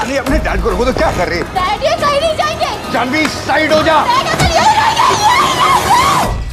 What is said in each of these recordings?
जानी अपने डैड को रोको तो क्या कर रहे डैड ये कहीं नहीं जाएंगे जानवी साइड हो जा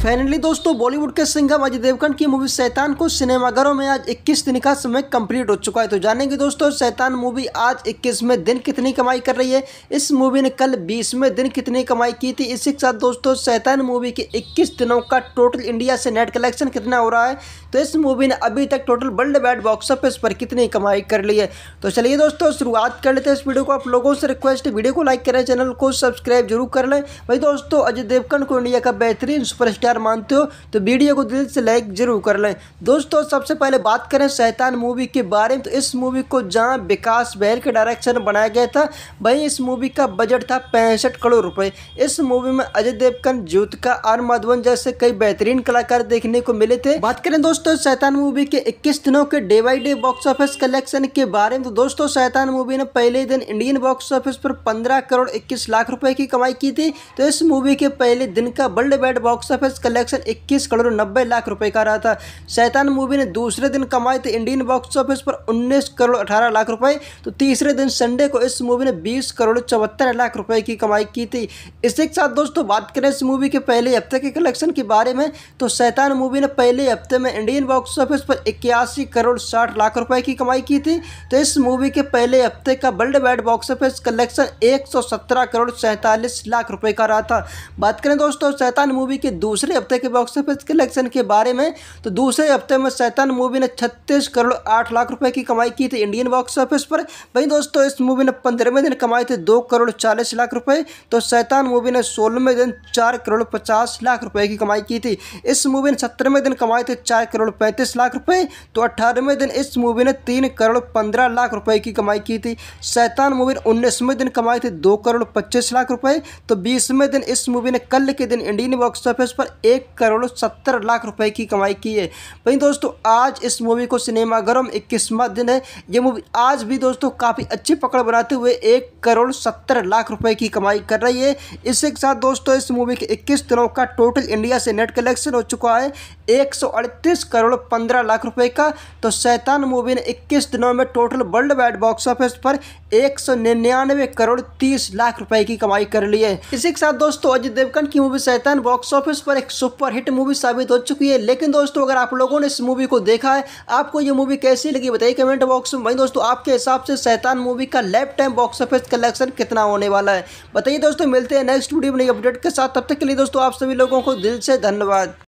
फाइनली दोस्तों बॉलीवुड के सिंगम अजय देवगन की मूवी सैतान को सिनेमाघरों में आज 21 दिन का समय कंप्लीट हो चुका है तो जानेंगे दोस्तों सैतान मूवी आज में दिन कितनी कमाई कर रही है इस मूवी ने कल में दिन कितनी कमाई की थी इसी के साथ दोस्तों शैतान मूवी के 21 दिनों का टोटल इंडिया से नेट कलेक्शन कितना हो रहा है तो इस मूवी ने अभी तक total worldwide box office पर कितनी कमाई कर ली है तो चलिए दोस्तों शुरुआत कर लेते हैं इस वीडियो को आप लोगों से रिक्वेस्ट वीडियो को लाइक करें चैनल को सब्सक्राइब जरूर कर लें भाई दोस्तों अजय देवगन को इंडिया का बेहतरीन सुपरस्टार हथियार मानते हो तो वीडियो को दिल से लाइक जरूर कर लें दोस्तों सबसे पहले बात करें शैतान मूवी के बारे में तो इस मूवी को जहाँ विकास बहल के डायरेक्शन बनाया गया था वहीं इस मूवी का बजट था पैंसठ करोड़ रुपये इस मूवी में अजय देवगन ज्योतिका आर मधुबन जैसे कई बेहतरीन कलाकार देखने को मिले थे बात करें दोस्तों शैतान मूवी के इक्कीस दिनों के day by day box office collection के बारे में तो दोस्तों शैतान मूवी ने पहले दिन इंडियन बॉक्स ऑफिस पर पंद्रह करोड़ इक्कीस लाख रुपए की कमाई की थी तो इस मूवी के पहले दिन का worldwide box office box collection इक्कीस करोड़ नब्बे लाख रुपए का रहा था शैतान मूवी ने दूसरे दिन कमाए थे इंडियन बॉक्स ऑफिस पर उन्नीस करोड़ अठारह लाख रुपए तो तीसरे दिन संडे को इस मूवी ने बीस करोड़ चौहत्तर लाख रुपए की कमाई की थी इसी के साथ दोस्तों बात करें इस मूवी के पहले हफ्ते के कलेक्शन के बारे में तो शैतान मूवी ने पहले हफ्ते में इंडियन बॉक्स ऑफिस पर इक्यासी करोड़ साठ लाख रुपए की कमाई की थी तो इस मूवी के पहले हफ्ते का worldwide box office collection एक करोड़ सैंतालीस लाख रुपए का रहा था बात करें दोस्तों शैतान मूवी के दूसरे दूसरे हफ्ते के बॉक्स ऑफिस कलेक्शन के बारे में तो दूसरे हफ्ते में सैतान मूवी ने छत्तीस करोड़ आठ लाख रुपए की कमाई की थी इंडियन बॉक्स ऑफिस पर वहीं दोस्तों इस मूवी ने पंद्रहवें दिन कमाए थे दो करोड़ चालीस लाख रुपए तो सैतान मूवी ने सोलहवें दिन चार करोड़ पचास लाख रुपए की कमाई की थी इस मूवी ने सत्रहवें दिन कमाए थे चार करोड़ पैंतीस लाख रुपए तो अठारहवें दिन इस मूवी ने तीन करोड़ पंद्रह लाख रुपए की कमाई की थी सैतान मूवी ने उन्नीसवें दिन कमाए थे दो करोड़ पच्चीस लाख रुपए तो बीसवें दिन इस मूवी ने कल के दिन इंडियन बॉक्स ऑफिस पर एक करोड़ सत्तर लाख रुपए की कमाई की है वहीं दोस्तों आज इस मूवी को सिनेमाघरों में इक्कीसवा दिन है ये मूवी आज भी दोस्तों काफ़ी अच्छी पकड़ बनाते हुए एक करोड़ सत्तर लाख रुपए की कमाई कर रही है इसी के साथ दोस्तों इस मूवी के इक्कीस दिनों का टोटल इंडिया से नेट कलेक्शन हो चुका है एक करोड़ पंद्रह लाख रुपये का तो सैतान मूवी ने इक्कीस दिनों में total worldwide box office पर एक करोड़ तीस लाख रुपए की कमाई कर ली है इसी के साथ दोस्तों अजय देवगन की मूवी सैतान बॉक्स ऑफिस पर एक एक सुपरहिट मूवी साबित हो चुकी है लेकिन दोस्तों अगर आप लोगों ने इस मूवी को देखा है आपको ये मूवी कैसी लगी बताइए कमेंट बॉक्स में वहीं दोस्तों आपके हिसाब से शैतान मूवी का lifetime box office collection कितना होने वाला है बताइए दोस्तों मिलते हैं नेक्स्ट वीडियो में नई अपडेट के साथ तब तक के लिए दोस्तों आप सभी लोगों को दिल से धन्यवाद